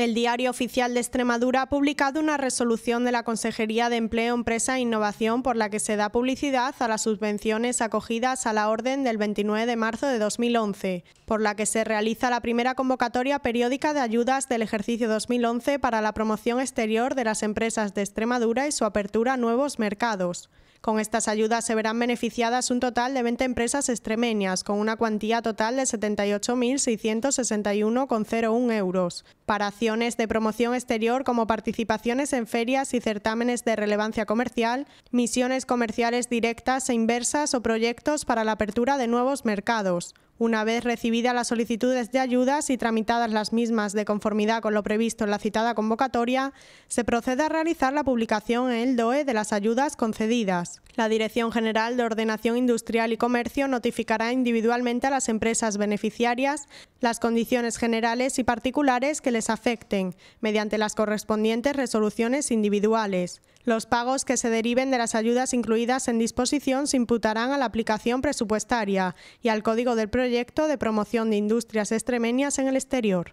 El Diario Oficial de Extremadura ha publicado una resolución de la Consejería de Empleo, Empresa e Innovación por la que se da publicidad a las subvenciones acogidas a la orden del 29 de marzo de 2011, por la que se realiza la primera convocatoria periódica de ayudas del ejercicio 2011 para la promoción exterior de las empresas de Extremadura y su apertura a nuevos mercados. Con estas ayudas se verán beneficiadas un total de 20 empresas extremeñas, con una cuantía total de 78.661,01 euros. Para acciones de promoción exterior como participaciones en ferias y certámenes de relevancia comercial, misiones comerciales directas e inversas o proyectos para la apertura de nuevos mercados una vez recibidas las solicitudes de ayudas y tramitadas las mismas de conformidad con lo previsto en la citada convocatoria, se procede a realizar la publicación en el DOE de las ayudas concedidas. La Dirección General de Ordenación Industrial y Comercio notificará individualmente a las empresas beneficiarias las condiciones generales y particulares que les afecten, mediante las correspondientes resoluciones individuales. Los pagos que se deriven de las ayudas incluidas en disposición se imputarán a la aplicación presupuestaria y al Código del Proyecto de Promoción de Industrias Extremeñas en el Exterior.